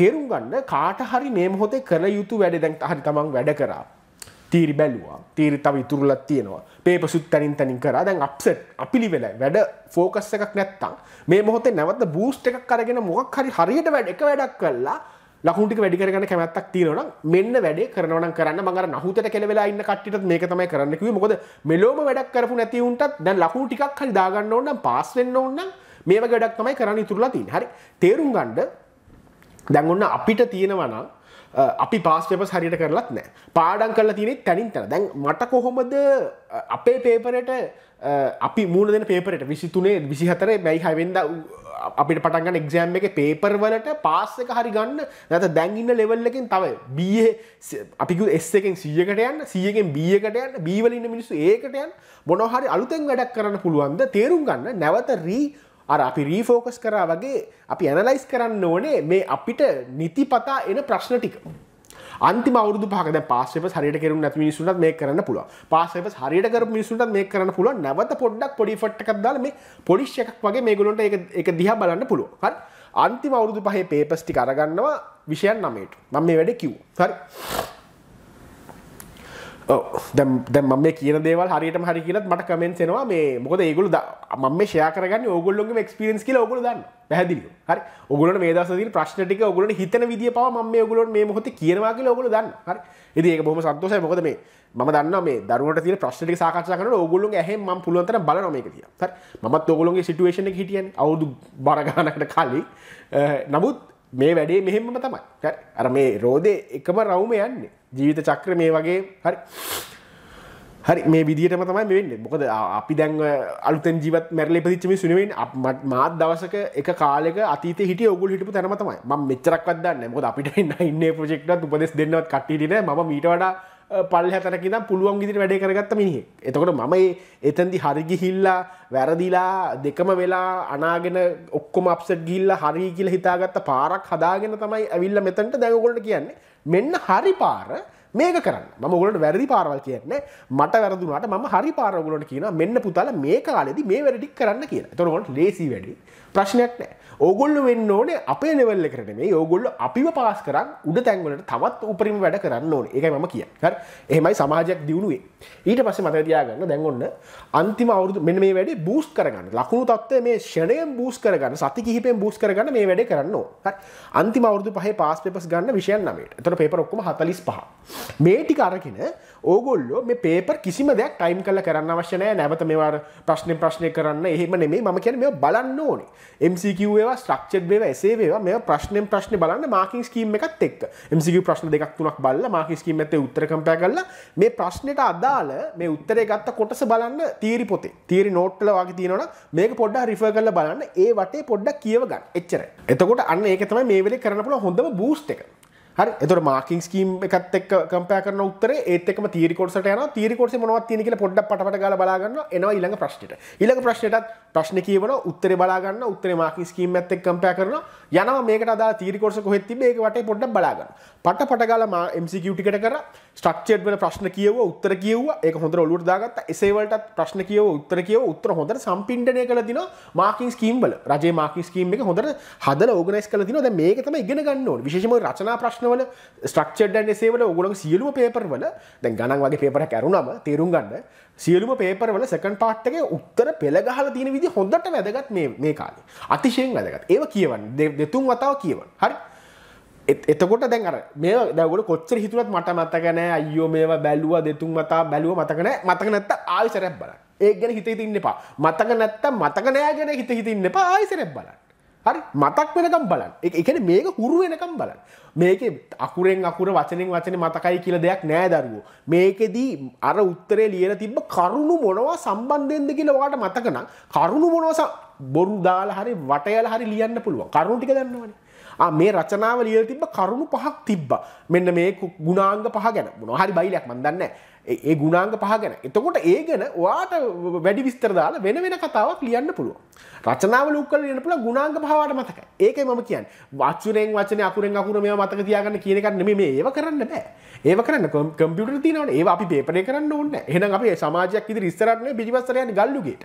තේරුම් ගන්න කාට හරි මේ මොහොතේ කළ යුතු වැඩ දැන් හරි තමන් වැඩ කරා තීරි බැලවා තීරි තව ඉතුරලත් තියෙනවා පේපසුත් තැනින් තැනින් කර දැන් අප්සෙට් අපිලි වෙල වැඩ ෆෝකස් එකක් නැත්තං මේ මොහොතේ නැවත බූස්ට එකක් කරගෙන මොකක් හරි හරියට වැඩ එක වැඩක් කල්ලා ලකුටි වැඩිරගන්න කැමැත්තක් තියෙනවන මෙන්න වැඩ කරනවන කරන්න මඟර නහතට කෙලවෙලා ඉන්න කට්ටිට මේක තමයි කරන්නකව මොකද මෙලෝම වැඩක් කරපු නැතිවුන්ටත් දැන් ලකුටිකක් හරි දාගන්න ඕන්න පස් වෙන්න ඕන්න මේ වැඩක් තමයි කරන්න ඉතුරලා තින් හරි තේරුම් ගණ්ඩ දැන්ඔන්න අපිට තියෙනවනම් අපි පාස්පේපස් හරියට කරලත් නෑ පාඩන් කරලා තිනෙ තැනින් තැන දැන් මට කොහොමද අපේ පේපරට අපි මූුණ දෙන පේපරට විසිතුනේ විසිහතර බැයි හැවෙන්ද අපිට පටන්ගන්න එක්ෂෑම් එක පේපර් වලට පාස්ස එක හරි ගන්න නැත දැන්ඉන්න ලෙවල්ලකින් තව බිය අපිකු එස් එකෙන් සියකට යන්න සියකෙන් බියකට යන්න බීවලඉන්න මිනිස්සු ඒකටයන් මොනොහරි අලුතෙන් වැඩක් කරන්න පුළුවන්ද තේරුම් ගන්න නැවත රී අර අපි රීෆෝකස් කරා වගේ අපි ඇනලයිස් කරන්න ඕනේ මේ අපිට නිති පතා එන ප්‍රශ්න ටික අන්ති අවුදු පහද පස්සෙ හරියට කරු නැති මිනිසුන්ට මේ කරන්න පුළ පස්සෙ හරියට කර මිනිසුන්ට මේ කරන්න පුළ නැවත පොඩ්ඩක් පොඩිෆට්ක් දාල මේ පොඩිශ්යක් වගේ මේ ගොලොන්ට එක දිහ බලන්න පුළුව හත් අන්ති අවුරුදු පහේ පේපස්ටි කරගන්නවා විෂයන් නමේට මම මේ වැඩ කිව් හරි දැම් මේ කියන දේවල් හරියට හරි කියලත් මට කමෙන්සෙනවා මේ මොකද ඒගුල ම ශයකරගන්න ඔගුල්ලොගේ ක්ස්පිරන්ස් කියල ඔගුල දන්න පැහදිලි හරි ඔගුලට මේ දසද ප්‍රශ්නටික ඔගුලට හිතන විදිිය පව ම ඔගුලට මේ මොහොත කියනවා කියල ඔගුල දන්න හරි ඒදඒක බොම සන්තෝසය මොකද මේ ම දන්න මේ දරුවට තිය ප්‍රශ්ටි සාකචකන ඔගුලු හැ ම පුළුවන්තර බලනොමක තිය මත් ඔගුලුගේ සිටුවේශන හිටියන් අවුදු බරගානකට කාලි නමුත් මේ වැඩේ මෙහෙම තමයි අර මේ රෝධය එකම රවුම යන්නේ ජීවිත චක්‍ර මේ වගේ හරි හරි මේ විදිටම තමයි වෙන්න මොකද අපි දැන් අලුතෙන් ජීවත් මැරල පතිච්චම සුනුවෙන් මාත් දවසක එක කාලෙක අතීත හිට ඔගුල් හිටපු තැනම තමයි ම මෙචරක්වත් දන්න මොද අපිට ඉන්න ඉන්න ප්‍රෙක්්ට උපදෙස් දෙන්නවත් කට්ටිට ම මීට වඩා පල් හැතරකිද පුළුවන් ගිදිට වැඩ කරගත්ත මිනිහ එතකොට මම එතැදි හරිගි හිල්ලා වැරදිලා දෙකම වෙලා අනාගෙන ඔක්කොම අපසට ගිල්ල හරි කියල හිතාගත්ත පාරක් හදාගෙන තමයි ඇවිල්ල මෙතැන්ට දැවගොලට කියන්නේ මෙන්න හරි පාර මේක කරන්න ම ගොලට වැරදි පාරවල් කියන්නේ මට වැරදුනට ම හරි පාරගලට කියන මෙන්න පුතාල මේ කාලෙදි මේ වැඩික් කරන්න කියන තොරොට ලේසි වැඩි ප්‍රශ්නයක් නෑ ඕගොල්ල වෙන්න ඕනේ අපේ ලෙවල්ල කරන මේ ඕගොල්ල අපිව පාස් කරක් උඩ තැන්වලට තවත් උපරිම වැඩ කරන්න ඕන එකයි මම කිය කර එහෙමයි සමාජයක් දියුණුවේ ඊට පස්ස මතතියාගන්න දැන්ගොන්න අන්තිම අවුදු මෙ මේ වැඩ බූස් කරගන්න ලකුණු තත්ව මේ ෂණය බූස් කරගන්න සති කිහිපෙන් බූස් කරගන්න මේ වැඩ කරන්න අන්ති අවුදු පහ පාස් පෙපස් ගන්න විෂයන් නමට තොට පේපරොක්ම හතලිස් පහ මේටි කරගෙන ඕගොල්ලෝ මේ පේපර් කිසිම දෙයක් ටයිම් කල කරන්න අවශ්‍යනය නැවත මේවාර ප්‍රශ්නය ප්‍රශ්නය කරන්න එහෙම නෙමේ ම කියන මේ බලන්න ඕනේ MCQව වේවා ස්ක්චර් ේ ඇසේ වේවා මේ ප්‍රශ්නය ප්‍රශ්න බලන්න මාකින් කීම එකත් එක් මසික ප්‍රශ්න දෙක් තුනක් බල්ල මාකින් කීම ඇත උත්තර කම්පය කරල මේ ප්‍රශ්නයට අදාල මේ උත්තරේ ගත්ත කොටස බලන්න තීරි පොතේ තීරි නෝට්ටල වගේ තියෙනවන මේක පොඩ්ඩ රිෆ කරල බලන්න ඒ වටේ පොඩ්ඩක් කියව ගන්න එච්චර එතකොට අන්න ඒක තමයි මේ වෙලේ කරනපුල හොඳම බූස්ට එක හරි එතට මාකින් කීම් එකත් එක් කම්පය කරන උත්තර ඒතක තීරකොටට යන තීරකොටස මනවත් තිනක පොඩ්ඩ පට ගල බලාගන්න එනවා ඉළඟ ප්‍රශ්නයට ඉළඟ ප්‍රශ්නයටත් ප්‍රශ්න කියවන උත්තර බලාගන්න උත්තර මාකින් කීම් ඇත්තෙක් කම්පය කරන යනවා මේකට අදා තීරකොටස කොහෙත්ති මේක වට පොඩ්ඩ බලාගන්න පට පටගල MCකියටිකට කර ස්ටක්ෂේට් වල ප්‍රශ්න කියව උත්තර කියව එක හොඳ ඔලුට දාගත් එසේවලට ප්‍රශ්න කියව උත්තර කියව උත්තර හොඳ සම්පින්ඩනය කළ දින මාකින් කීම්බල රජ මාකින් කීම් එක හොඳට හදල ඕගනස් කල දින මේකතම ඉගෙන ගන්න විශෂම රචනා ප්‍රශ්න ප්‍රශ්නවල ස්ට්‍රක්චඩ්ඩන් එසේවල ඔගුලන් සියලුම පේපර්වල දැ ගණන් වගේ පේපර කැරුණම තේරුම් ගන්න සියලුම පේපරවල සකන් පාට්ටගේ උත්තර පෙළගහල තියෙන විදි හොඳට වැදගත් මේ කාලේ අතිශයෙන් වැදගත් ඒව කියවන් දෙතුන් වතාව කියවන් හරි එතකොට දැන් අර මේ දැවල කොච්චර හිතුවත් මට මතකන අයෝ මේ බැලුව දෙතුන් මතා බැලුව මතකන මතක නැත්ත ආවිසරැක් බල ඒ ගැන හිත හිතින්න එපා මතක නැත්ත මතකනෑ ගැන හිත හිතින්න එපා ආයිසරැක් බලන්න හරි මතක් වෙනකම් බලන්න එකන මේක හුරු වෙනකම් බලන්න මේක අකුරෙන් අකුර වචනෙන් වචන මතකයි කියල දෙයක් නෑ දරුවෝ මේකෙදී අර උත්තරේ ලියල තිබ කරුණු මොනවා සම්බන්ධයෙන්ද කියලවාට මතකනම් කරුණු මොනවස බොරු දාල හරි වටයල හරි ලියන්න පුළුව කරුණටික දන්නවනේ මේ රචනාව ලියල තිබ කරුණු පහක් තිබ්බ මෙන්න මේ ගුණාංග පහ ගැන මොනහරි බයිලයක් මන්දන්න ඒ ගුණාංග පහගැන එතකොට ඒ ගැන වාට වැඩි විස්තර දාලා වෙන වෙන කතාවක් ලියන්න පුළුව රචනාව ලුක්කල ලියන්න පුළුවන් ගුණාංග පහවට මතක ඒක මම කියන් වචුරෙන් වචන අකුරෙන් අකුර මේ මතක තියාගන්න කියන එකක් නෙමෙයි මේ ඒව කරන්න බෑ ඒව කරන්න කම්පියුටර් තියෙනවනේ ඒව අපි පේපරේ කරන්න ඕනේ එහෙනම් අපි සමාජයක් ඉදිරි ඉස්සරහට නේ පිටිපස්සට යන්නේ ගල්ලුගේට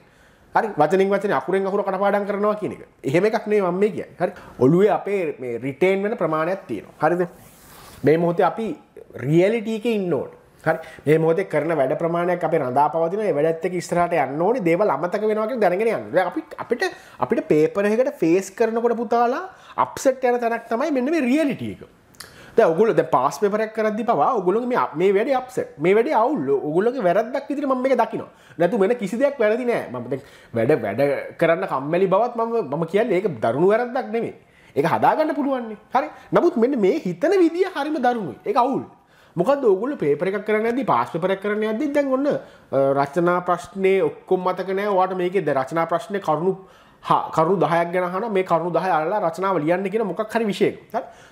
හරි වචනින් වචන අකුරෙන් අකුර කටපාඩම් කරනවා කියන එක. එහෙම එකක් නෙවෙයි මම මේ කියන්නේ. හරි. ඔළුවේ අපේ මේ රිටේන් වෙන ප්‍රමාණයක් තියෙනවා. හරිද? මේ මොහොතේ අපි රියැලිටි එකේ ඉන්න ඕනේ. හරි මේ මොහොතේ කරන වැඩ ප්‍රමාණයක් අපේ රඳා පවතින ඒ වැඩත් එක්ක ඉස්සරහට යන්න ඕනේ දේවල් අමතක වෙනවා කියලා දැනගෙන යන්න. දැන් අපි අපිට අපිට පේපර් එකකට ෆේස් කරනකොට පුතාලා අප්සෙට් යන තැනක් තමයි මෙන්න මේ රියැලිටි එක. දැන් ඔගොල්ලෝ දැන් පාස් පේපර් එක කරද්දි පවා ඔගොල්ලෝ මේ මේ වැඩේ අප්සෙට්. මේ වැඩේ අවුල්. ඔගොල්ලෝගේ වැරද්දක් විදිහට මම මේක දකිනවා. නැතු වෙන කිසි දෙයක් වැරදි නෑ. මම දැන් වැඩ වැඩ කරන්න කම්මැලි බවත් මම මම කියන්නේ ඒක දරුණු වැරද්දක් නෙමෙයි. ඒක හදාගන්න පුළුවන්නේ. හරි. නමුත් මෙන්න මේ හිතන විදිය හරිම දරුණුයි. ඒක අවුල්. මොක දෝගුල පේපර එකක් කරන ඇදදි පාස්පිපර කරන ඇදදි දැන් ඔන්න රචනා ප්‍රශ්නය ඔක්කොම් මතකනෑ වාට මේකෙද රචනා ප්‍රශ්නය කරුණු කරු දහයක් ගැන හන මේ කරුණු දහ අල්ලා රචනාව ලියන්න කියෙන මොකක් හරි විශය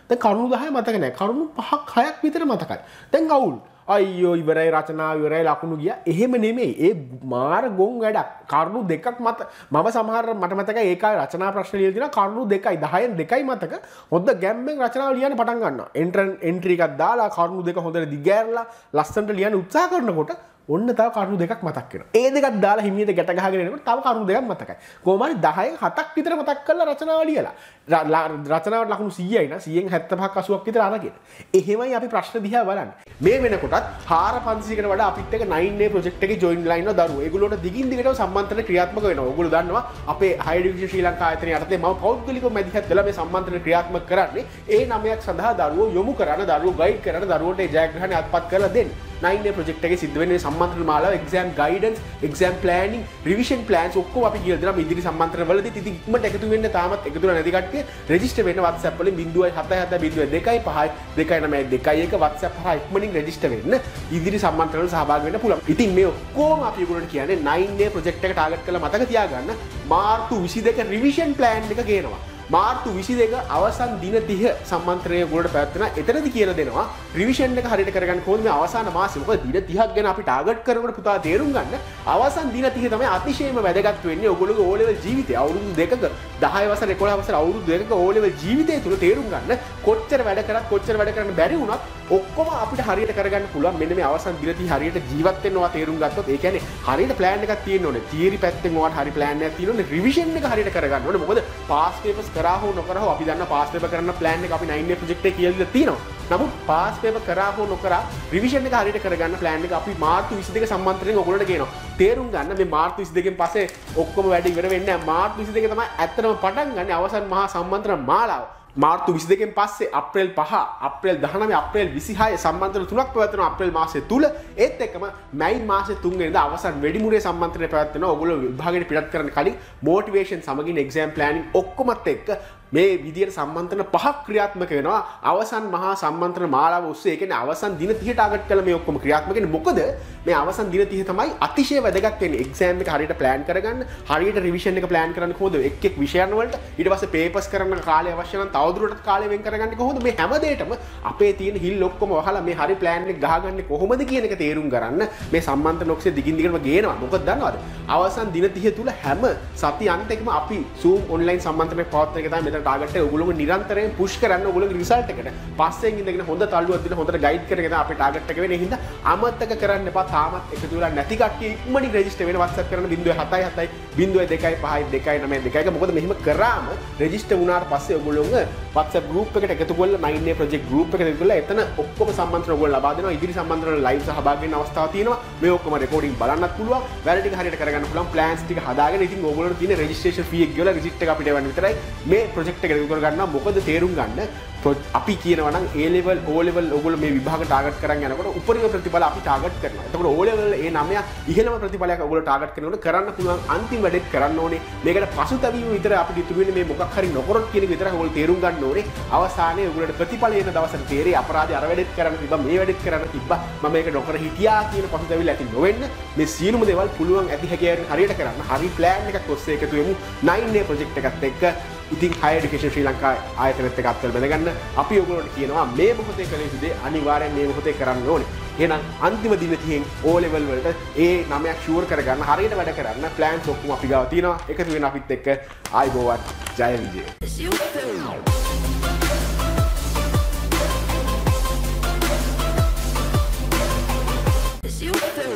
කරුණු දහය මතකනෑ කරුණු පහක් හයක් විතර මතකයි තැන් අවුල් අයිෝ ඉවරයි රචනා විවරයි ලකුණු ගිය එහෙම නෙමෙයි ඒ මාර ගොන් වැඩක් කරුණු දෙකක් මත මම සමහර මට මතක ඒකයි රචනා ප්‍රශ්න ලියලා තියෙන කරුණු දෙකයි 10න් දෙකයි මතක හොඳ ගැම්මෙන් රචනා ලියන්න පටන් ගන්නවා එන්ට්‍රන් එන්ට්‍රි එකක් දාලා කරුණු දෙක හොඳට දිගෑරලා ලස්සනට ලියන්න උත්සාහ කරනකොට ඔන්න තව කරුණු දෙකක් මතක්කෙන ඒ දෙකක් දාලා හිමියට ගැටගහගෙනනට තව කරුණු දෙකක් මතකයි කොමරි දහය හතක් විතර මතක් කල්ල රචනාව ලියලා රචනාවට ලකුණු සියයින සියෙන් හැත්තපහක් අසුවක් විතර අරගෙන එහෙමයි අපි ප්‍රශ්න දිහා බලන්න මේ වෙනකොටත් හාර පන්සිකට වඩ අපිට නයින්නේ ප්‍රෙක්ට එක ජොයින් ලයින්න දරු ගුලට දිගින් දිගට සම්බන්තන ක්‍රියාත්මක වෙන ගුල දන්නවා අපේ හයිඩි ශ්‍රී ලංකා අතන අතේ ම පෞද්ගලික මැදිහත්වෙල මේ සම්බන්තන ක්‍රියාත්ම කරන්නේ ඒ නමයක් සඳහා දරුව යොමු කරන්න දරු ගයි කරන දරුවට ජයග්‍රහණ අත්පත් කල දෙන්න නයින්නේ ප්‍රෙක්ට එක සිදුවන්නේ සම් සම්න්ත්‍ර මාලා එක්ෂම් ගයිඩන්ස් එක්ෂම් පලනිින් රිවිෂන් පලන් ක්ක අප කියදරම ඉදිරි සම්න්ත්‍ර වල තිතික්මට එකතු වන්න තාමත් එකතුර නැතිකට රෙජිස්ට වෙන වත්සැපල බිදුව හත හත බිදුව දෙකයි පහයි දෙකයිනමයි දෙකයික වත්ස පහයික්මනින් රෙජිස්ට වෙන්න ඉදිරි සම්න්ත්‍රන සහභාගන්න පුළන් ඉතින් මේ ඔක්කෝම අපිගුණට කියන්නේ නයින්නේ ප්‍රජෙක්්ට ටාගත් කළ මතක තියාගන්න මාර්තු විසි දෙක රිවිෂන් පලෑන්් එක ගේනවා මාර්තු විසි දෙක අවසන් දින තිහ සම්න්ත්‍රය ගොඩ පැත්වන එතනද කියන දෙනවා ප්‍රවිෂන්ට හරිට කරගන්න හොම අවසාන මාසමක දින තිහක් ගැන අපි ටාගට් කරට පුතා තේරුම් ගන්න අවසන් දින තිහ තම අතිශයම වැදගත් වෙන්නේ ඔගොල ඕලව ජීවිත අවුරුදු දෙක දහවස කොලවස අවුරු දෙක ඕලව ජීවිතය තුළ තේරුම් ගන්න කොච්චර වැඩ කරත් කොච්චර වැඩ කරන්න බැරි වුණත් ඔක්කොම අපිට හරියට කරගන්න පුළුවන් මෙන්න මේ අවසන් දිනති හරියට ජීවත්වෙන්වා තේරුම් ගත්තොත් ඒ කියන්නේ හරියට ප්ලෑන් එකක් තියෙන්න ඕනේ තියරි පැත්තෙන් වාට හරි ප්ලෑන් එකක් තියෙන්න ඕනේ රිවිෂන් එක හරියට කරගන්න ඕනේ මොකද පාස් පේපර්ස් කරහ නොකරහ අපි දන්න පාස්පේප කරන්න ප්ලෑන් එක අපි නයින්න ප්‍රෙක්ට කියල තිනවා නමුත් පාස්පේප කරහ නොකර ප්‍රවිෂණ කාරයට කරගන්න ප්ලෑන් එක අපි මාර්තු විසිදක සම්න්තරෙන් ඔොලට කියන තේරුම් ගන්න මේ මාර්තු විසි දෙකෙන් පසේ ඔක්කොම වැඩි වෙන වෙන්න මාර්තු විසි දෙක තම ඇතරම පටන් ගන්න අවසන් මහා සම්බන්ත්‍ර මාලාව මාර්තු විසි දෙකෙන් පස්සේ අප්‍රේල් පහ අප්‍රේල් දහනම අප්‍රේල් විසිහය සම්බන්ධන තුනක් පවතන අප්‍රේල් මාසය තුළ ඒත් එකම මැයි මාස තුන්ගෙනද අවසන් වැඩිමුරේ සම්බන්ධනය පැත්වන ඔගුල විභාගෙන පිටත් කරන කලින් මෝටිවේෂන් සමගින් එක්ෂම් ප්ලනින් ඔක්කොමත් එක් මේ විදියට සම්බන්තන පහක් ක්‍රියාත්මක වෙනවා අවසන් මහා සම්බන්තන මාලාව ඔස්සේ එකන අවසන් දින තිහට අගට කළ මේ ඔක්කොම ක්‍රියාත්මකෙන මොකද මේ අවසන් දින තිහ තමයි අතිශය වැදගත්වෙන් එක්ෂෑම් එක හරිට ප්ලෑන් කරගන්න හරියට රිවිෂණ එක ප්ලෑන් කරන්න හොද එක් විෂයන්වලට ඉට පස පේපස් කරන්න කාලය වශයන තවදුරට කාලයෙන් කරගන්න හොද මේ හැමදේටම අපේ තියෙන හිල් ඔක්කොම හලා මේ හරි ප්ලෑන්ෙ ගාගන්න කොහොමද කියන එක තේරුම් කරන්න මේ සම්බන්ත ලොක්සේ දිගින්දිකම ගේනවා මොකක් දන්නවද අවසන් දින තිහ තුළ හැම සති අන්තෙක්ම අපි සූම් ඔන්ලයින් සම්බන්තම පවත්තක මෙත ටාගට ගුලු නිරන්තර පුෂ් කරන්න ගුල රිසල්ට එකට පස්සේ ඉදගෙන හොඳ තල්ුවද හොඳ ගයිඩ් කරගෙන අප ටාගට වෙන හිද අමත්තක කරන්න එපා තාමත් එක තුර නැතිකට ඉක්මනි රජිස්ට වෙන වස්සත් කරන බිඳුව හතයි හතයි බිඳුව දෙකයි පහයි දෙකයි නම දෙකයි මොකද මෙහම කරාම රජිස්ට වුණට පස්සේ ඔගුලොන් පත්ස ගරුප් එකට එකතුවල නයින්නේ ප්‍රජෙක් ගරුප් එක තුල එතන ඔක්කොම සම්බන්ධ ගොල් ලබාදෙන ඉදිරි සම්බන්ධන ලයිව් සහභාගී වෙන අවස්ථාව තියෙනවා මේ ඔක්කොම රෙකෝඩින් බලන්න පුළුවන් වැඩටි හරියට කරගන්න පුළුවන් ප්ලෑන්ස් ටික හදාගෙන ඉතින් ඔයගොල්ලෝ තියෙන රෙජිස්ට්‍රේෂන් ෆී එක ගිහලා රිසිට් එක අපිට එවන්න විතරයි මේ ප්‍රොජෙක්ට් ප්‍රජෙක්ට ගෙකුර ගන්න මොකද තේරුම් ගන්න අපි කියනවන ඒලෙවල් ඕලෙවල් ඔගල මේ විභාග ටාගට කරන්න යනකට උපරිම ප්‍රතිබල අපි ටාගට කරන තකට ඕලෙවල් ඒ නමය ඉහලම ප්‍රතිඵලයක් ඔගල ටාගට කරනට කරන්න පුළුවන් අන්තිම වැඩෙක් කරන්න ඕනේ මේකට පසු තැවීම විතර අපි ඉතුරුවෙන මේ මොකක් හරි නොකොරත් කියන විතර හොල් තේරුම් ගන්න ඕනේ අවසානය ඔගලට ප්‍රතිඵලයන දවස තේරේ අපරාධ අර වැඩෙත් කරන්න තිබ මේ වැඩෙත් කරන්න තිබ මම එක නොකර හිටියා කියන පසු දැවිල් ඇති නොවෙන්න මේ සියලුම දෙවල් පුළුවන් ඇති හැකයන් හරියට කරන්න හරි ප්ලෑන් එක කොස්සේ එකතුවමු නයින්නේ ප්‍රජෙක්් එකත් එක්ක ඉතින් හයඩිකේෂ ශ්‍රී ලංකා ආයතනත්ත එකත්වල් බැඳගන්න අපි ඔගලොට කියනවා මේ මොහොතේ කළ යුතුදේ අනිවාරයෙන් මේ මොහොතේ කරන්න ඕන එනම් අන්තිම දිනතියෙන් ඕලෙවල් වලට ඒ නමයක් ශූර් කරගන්න හරියට වැඩ කරන්න ප්ලෑන් සොක්කුම අපි ගවතිනවා එකතු වෙන අපිත් එක්ක අයිබෝවත් ජයවිජය. you